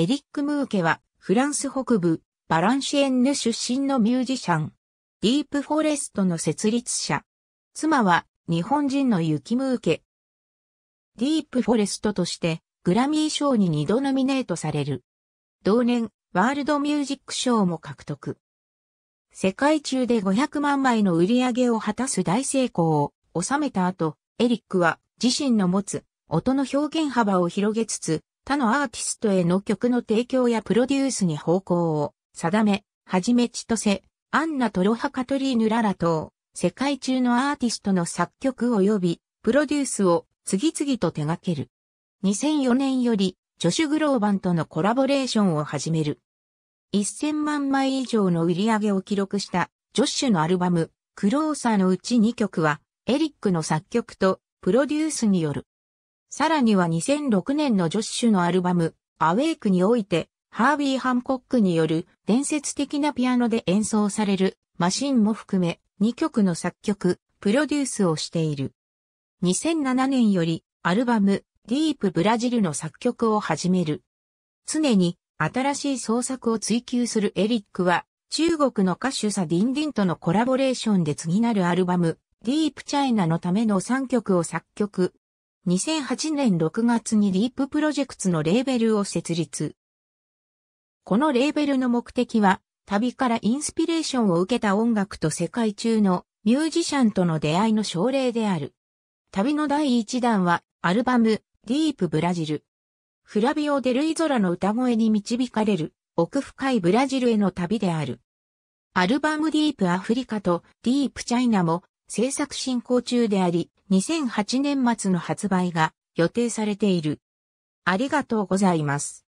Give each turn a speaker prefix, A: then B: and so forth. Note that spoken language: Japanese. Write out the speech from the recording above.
A: エリック・ムーケは、フランス北部、バランシエンヌ出身のミュージシャン。ディープフォレストの設立者。妻は、日本人のユキ・ムーケ。ディープフォレストとして、グラミー賞に2度ノミネートされる。同年、ワールドミュージック賞も獲得。世界中で500万枚の売り上げを果たす大成功を収めた後、エリックは自身の持つ音の表現幅を広げつつ、他のアーティストへの曲の提供やプロデュースに方向を定め、はじめ千歳、アンナ・トロハ・カトリーヌ・ララ等、世界中のアーティストの作曲及びプロデュースを次々と手掛ける。2004年よりジョシュ・グローバンとのコラボレーションを始める。1000万枚以上の売り上げを記録したジョッシュのアルバム、クローサーのうち2曲は、エリックの作曲とプロデュースによるさらには2006年のジョッシュのアルバム、アウェイクにおいて、ハービー・ハンコックによる伝説的なピアノで演奏されるマシンも含め2曲の作曲、プロデュースをしている。2007年よりアルバムディープブラジルの作曲を始める。常に新しい創作を追求するエリックは中国の歌手サディン・ディンとのコラボレーションで次なるアルバムディープチャイナのための3曲を作曲、2008年6月にディーププロジェクツのレーベルを設立。このレーベルの目的は、旅からインスピレーションを受けた音楽と世界中のミュージシャンとの出会いの奨励である。旅の第1弾は、アルバム、ディープブラジル。フラビオ・デルイゾラの歌声に導かれる、奥深いブラジルへの旅である。アルバムディープアフリカとディープチャイナも制作進行中であり、2008年末の発売が予定されている。ありがとうございます。